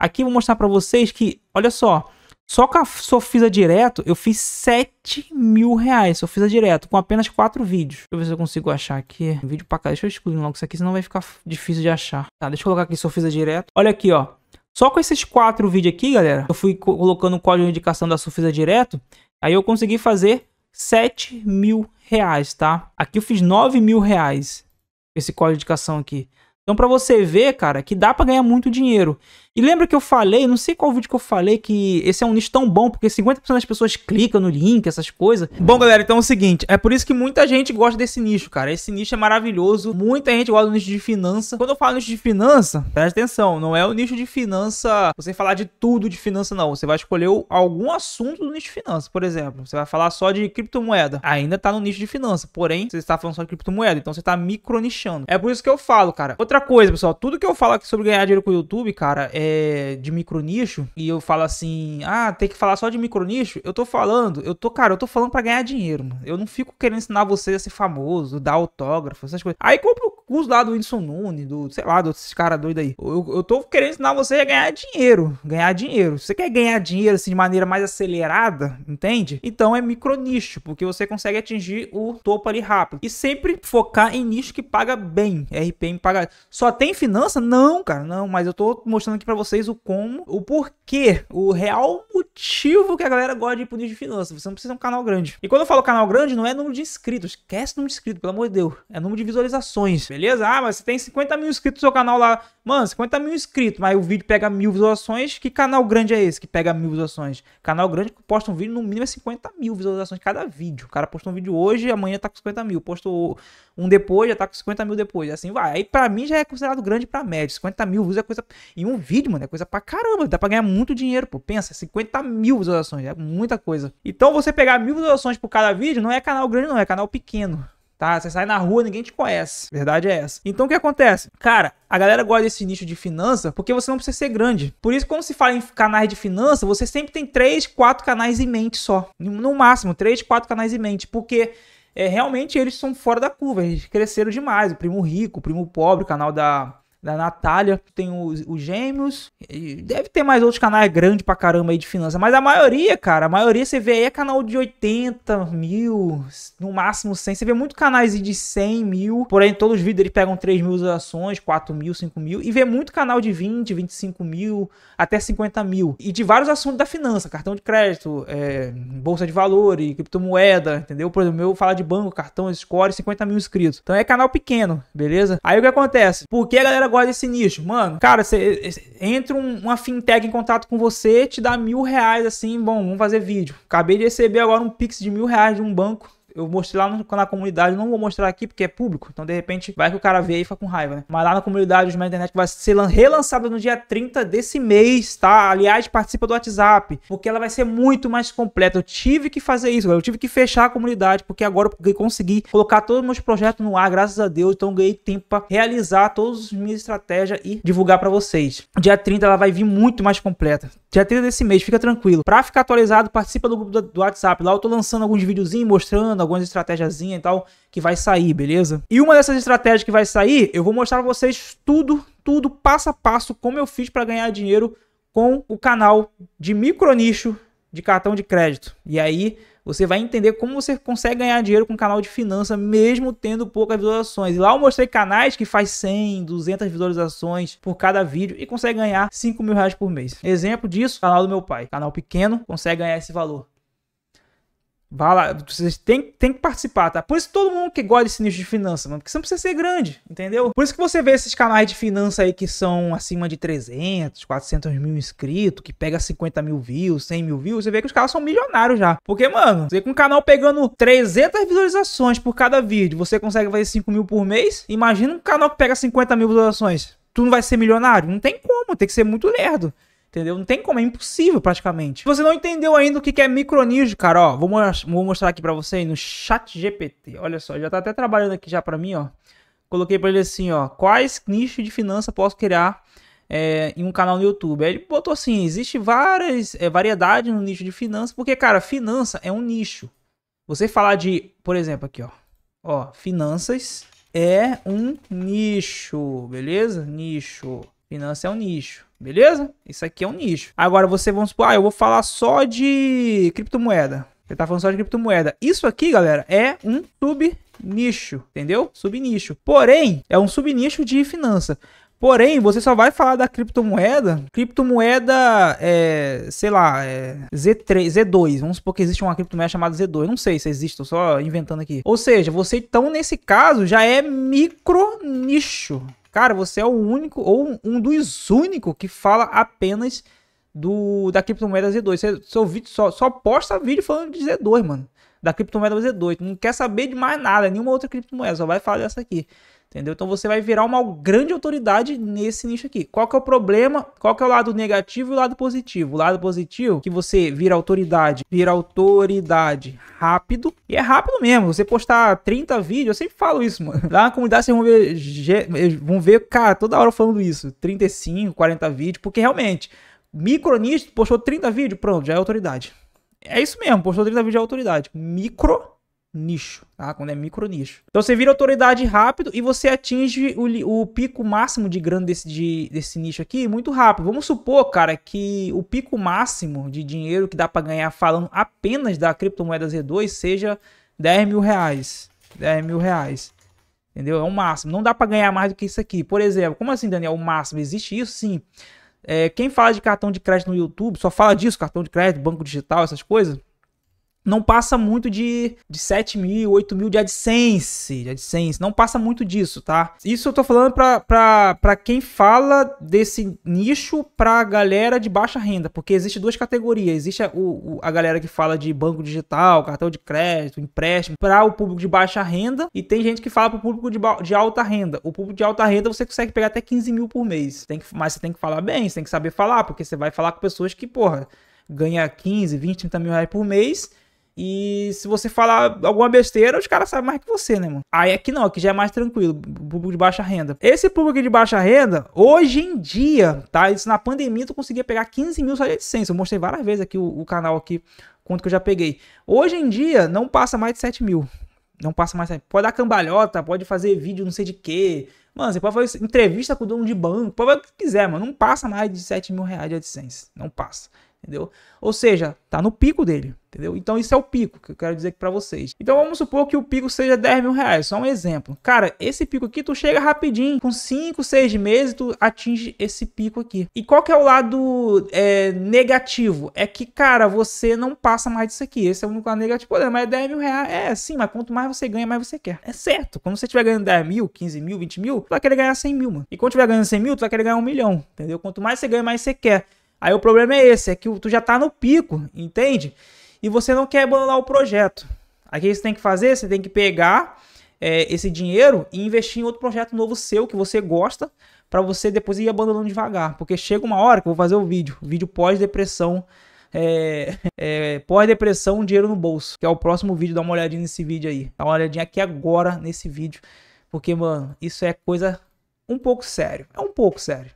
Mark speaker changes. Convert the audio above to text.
Speaker 1: Aqui vou mostrar para vocês que, olha só, só com a Sofisa Direto eu fiz 7 mil reais, Sofisa Direto, com apenas 4 vídeos. Deixa eu ver se eu consigo achar aqui, um vídeo pra cá, deixa eu excluir logo isso aqui, senão vai ficar difícil de achar. Tá, deixa eu colocar aqui Sofisa Direto, olha aqui ó, só com esses 4 vídeos aqui galera, eu fui colocando o código de indicação da Sofisa Direto, aí eu consegui fazer 7 mil reais, tá? Aqui eu fiz 9 mil reais, esse código de indicação aqui. Então, para você ver, cara, que dá para ganhar muito dinheiro. E lembra que eu falei, não sei qual vídeo que eu falei, que esse é um nicho tão bom, porque 50% das pessoas clicam no link, essas coisas. Bom, galera, então é o seguinte, é por isso que muita gente gosta desse nicho, cara. Esse nicho é maravilhoso, muita gente gosta do nicho de finança. Quando eu falo nicho de finança, presta atenção, não é o nicho de finança, você falar de tudo de finança, não. Você vai escolher algum assunto do nicho de finança, por exemplo. Você vai falar só de criptomoeda, ainda tá no nicho de finança, porém, você está falando só de criptomoeda, então você tá micronichando. É por isso que eu falo, cara. Outra coisa, pessoal, tudo que eu falo aqui sobre ganhar dinheiro com o YouTube, cara, é é, de micronicho e eu falo assim, ah, tem que falar só de micronicho, eu tô falando, eu tô, cara, eu tô falando para ganhar dinheiro, mano. Eu não fico querendo ensinar você a ser famoso, dar autógrafo, essas coisas. Aí compra o curso lá do Whindersson Nunes, do, sei lá, desses caras doidos aí. Eu, eu tô querendo ensinar você a ganhar dinheiro. Ganhar dinheiro. Você quer ganhar dinheiro assim de maneira mais acelerada, entende? Então é micro nicho, porque você consegue atingir o topo ali rápido. E sempre focar em nicho que paga bem. RPM paga. Só tem finança? Não, cara, não. Mas eu tô mostrando aqui para vocês o como, o porquê, o real motivo que a galera gosta de ir pro nicho de finanças. Você não precisa de um canal grande. E quando eu falo canal grande, não é número de inscritos. Esquece número de inscritos, pelo amor de Deus. É número de visualizações, beleza? beleza? Ah, mas você tem 50 mil inscritos no seu canal lá. Mano, 50 mil inscritos, mas o vídeo pega mil visualizações. Que canal grande é esse que pega mil visualizações? Canal grande que posta um vídeo, no mínimo é 50 mil visualizações cada vídeo. O cara posta um vídeo hoje, amanhã tá com 50 mil. Postou um depois, já tá com 50 mil depois. Assim vai. Aí pra mim já é considerado grande pra médio. 50 mil views é coisa. E um vídeo, mano, é coisa pra caramba. Dá pra ganhar muito dinheiro, pô. Pensa, 50 mil visualizações, é muita coisa. Então você pegar mil visualizações por cada vídeo não é canal grande, não, é canal pequeno tá? Você sai na rua, ninguém te conhece. Verdade é essa. Então o que acontece? Cara, a galera gosta desse nicho de finança porque você não precisa ser grande. Por isso, quando se fala em canais de finança, você sempre tem três, quatro canais em mente só. No máximo, três, quatro canais em mente. Porque é, realmente eles são fora da curva, eles cresceram demais. O primo rico, o primo pobre, o canal da da Natália, tem os, os Gêmeos, deve ter mais outros canais grandes pra caramba aí de finança, mas a maioria, cara, a maioria você vê aí é canal de 80 mil, no máximo 100, você vê muito canais de 100 mil, porém todos os vídeos eles pegam 3 mil ações, 4 mil, 5 mil, e vê muito canal de 20, 25 mil, até 50 mil, e de vários assuntos da finança, cartão de crédito, é, bolsa de valores, criptomoeda, entendeu? Por exemplo, meu fala de banco, cartão, score, 50 mil inscritos, então é canal pequeno, beleza? Aí o que acontece? Por que a galera negócio desse nicho, mano, cara, você entra um, uma fintech em contato com você, te dá mil reais assim, bom, vamos fazer vídeo. Acabei de receber agora um pix de mil reais de um banco eu mostrei lá no, na comunidade, não vou mostrar aqui porque é público. Então, de repente, vai que o cara vê e fica com raiva, né? Mas lá na comunidade, o os internet vai ser relançado no dia 30 desse mês, tá? Aliás, participa do WhatsApp, porque ela vai ser muito mais completa. Eu tive que fazer isso, eu tive que fechar a comunidade, porque agora eu consegui colocar todos os meus projetos no ar, graças a Deus. Então, ganhei tempo para realizar todas as minhas estratégias e divulgar para vocês. Dia 30 ela vai vir muito mais completa, Dia 30 desse mês, fica tranquilo. Pra ficar atualizado, participa do grupo do WhatsApp. Lá eu tô lançando alguns videozinhos mostrando algumas estratégias e tal que vai sair, beleza? E uma dessas estratégias que vai sair, eu vou mostrar pra vocês tudo, tudo, passo a passo, como eu fiz para ganhar dinheiro com o canal de micro nicho de cartão de crédito. E aí você vai entender como você consegue ganhar dinheiro com canal de finança mesmo tendo poucas visualizações. E lá eu mostrei canais que faz 100, 200 visualizações por cada vídeo e consegue ganhar 5 mil reais por mês. Exemplo disso, canal do meu pai. Canal pequeno, consegue ganhar esse valor. Vá lá, vocês têm, têm que participar, tá? Por isso todo mundo que gosta desse nicho de finanças, mano, porque você não precisa ser grande, entendeu? Por isso que você vê esses canais de finança aí que são acima de 300, 400 mil inscritos, que pega 50 mil views, 100 mil views, você vê que os caras são milionários já. Porque, mano, você com um canal pegando 300 visualizações por cada vídeo, você consegue fazer 5 mil por mês? Imagina um canal que pega 50 mil visualizações. Tu não vai ser milionário? Não tem como, tem que ser muito lerdo. Entendeu? Não tem como, é impossível praticamente. Se você não entendeu ainda o que é micronígio, cara, ó, vou, mo vou mostrar aqui para você no chat GPT. Olha só, já tá até trabalhando aqui já para mim, ó. Coloquei para ele assim, ó, quais nichos de finança posso criar é, em um canal no YouTube. Aí ele botou assim: existe várias é, variedades no nicho de finança, porque, cara, finança é um nicho. Você falar de, por exemplo, aqui, ó, ó, finanças é um nicho, beleza? Nicho. Finança é um nicho, beleza? Isso aqui é um nicho. Agora você, vamos supor, ah, eu vou falar só de criptomoeda. Você tá falando só de criptomoeda. Isso aqui, galera, é um sub-nicho, entendeu? Sub-nicho. Porém, é um sub-nicho de finança. Porém, você só vai falar da criptomoeda, criptomoeda, é, sei lá, é Z3, Z2. Vamos supor que existe uma criptomoeda chamada Z2. Não sei se existe, tô só inventando aqui. Ou seja, você então, nesse caso, já é micro nicho. Cara, você é o único ou um dos únicos que fala apenas do da criptomoeda Z2. Você, seu vídeo só, só posta vídeo falando de Z2, mano. Da criptomoeda Z2. Não quer saber de mais nada, nenhuma outra criptomoeda, só vai falar dessa aqui. Entendeu? Então você vai virar uma grande autoridade nesse nicho aqui. Qual que é o problema? Qual que é o lado negativo e o lado positivo? O lado positivo é que você vira autoridade, vira autoridade rápido. E é rápido mesmo. Você postar 30 vídeos, eu sempre falo isso, mano. Lá na comunidade vocês vão ver, vão ver, cara, toda hora falando isso. 35, 40 vídeos, porque realmente, micronista postou 30 vídeos, pronto, já é autoridade. É isso mesmo, postou 30 vídeos é autoridade. Micro nicho, tá? Quando é micro nicho. Então você vira autoridade rápido e você atinge o, o pico máximo de grana desse, de, desse nicho aqui muito rápido. Vamos supor, cara, que o pico máximo de dinheiro que dá para ganhar falando apenas da criptomoeda Z2 seja 10 mil reais. 10 mil reais. Entendeu? É o máximo. Não dá para ganhar mais do que isso aqui. Por exemplo, como assim, Daniel? O máximo existe isso? Sim. É, quem fala de cartão de crédito no YouTube só fala disso, cartão de crédito, banco digital, essas coisas não passa muito de, de 7 mil, 8 mil de AdSense, de AdSense, não passa muito disso, tá? Isso eu tô falando pra, pra, pra quem fala desse nicho pra galera de baixa renda, porque existe duas categorias, existe a, o, a galera que fala de banco digital, cartão de crédito, empréstimo, para o público de baixa renda, e tem gente que fala pro público de, de alta renda. O público de alta renda você consegue pegar até 15 mil por mês, tem que, mas você tem que falar bem, você tem que saber falar, porque você vai falar com pessoas que, porra, ganha 15, 20, 30 mil reais por mês, e se você falar alguma besteira, os caras sabem mais que você, né, mano? Aí aqui não, aqui já é mais tranquilo, público de baixa renda. Esse público de baixa renda, hoje em dia, tá? Isso na pandemia tu conseguia pegar 15 mil só de licença Eu mostrei várias vezes aqui o, o canal aqui, quanto que eu já peguei. Hoje em dia, não passa mais de 7 mil. Não passa mais. Pode dar cambalhota, pode fazer vídeo não sei de quê. Mano, você pode fazer entrevista com o dono de banco, pode fazer o que quiser, mano. Não passa mais de 7 mil reais de AdSense. Não passa entendeu? Ou seja, tá no pico dele, entendeu? Então isso é o pico que eu quero dizer aqui para vocês. Então vamos supor que o pico seja 10 mil reais, só um exemplo. Cara, esse pico aqui tu chega rapidinho, com 5, 6 meses tu atinge esse pico aqui. E qual que é o lado é, negativo? É que, cara, você não passa mais disso aqui, esse é o único lado negativo. Pô, mas 10 mil reais, é sim, mas quanto mais você ganha, mais você quer. É certo, quando você estiver ganhando 10 mil, 15 mil, 20 mil, tu vai querer ganhar 100 mil, mano. E quando estiver ganhando 100 mil, tu vai querer ganhar um milhão, entendeu? Quanto mais você ganha, mais você quer. Aí o problema é esse, é que tu já tá no pico, entende? E você não quer abandonar o projeto. Aí o que você tem que fazer? Você tem que pegar é, esse dinheiro e investir em outro projeto novo seu que você gosta, para você depois ir abandonando devagar. Porque chega uma hora que eu vou fazer o vídeo, vídeo pós-depressão, é, é, pós-depressão, dinheiro no bolso, que é o próximo vídeo, dá uma olhadinha nesse vídeo aí. Dá uma olhadinha aqui agora nesse vídeo, porque, mano, isso é coisa um pouco sério. É um pouco sério.